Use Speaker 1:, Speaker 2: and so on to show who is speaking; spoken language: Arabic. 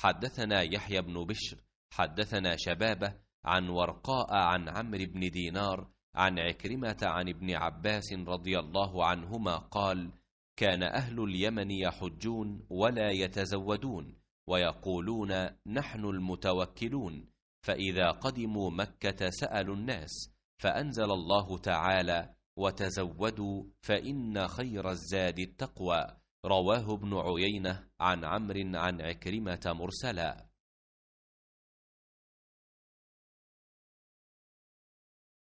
Speaker 1: حدثنا يحيى بن بشر حدثنا شبابه عن ورقاء عن عمرو بن دينار عن عكرمه عن ابن عباس رضي الله عنهما قال كان اهل اليمن يحجون ولا يتزودون ويقولون نحن المتوكلون فاذا قدموا مكه سالوا الناس فانزل الله تعالى وتزودوا فان خير الزاد التقوى رواه ابن عيينة عن عمرو عن عكرمة مرسلا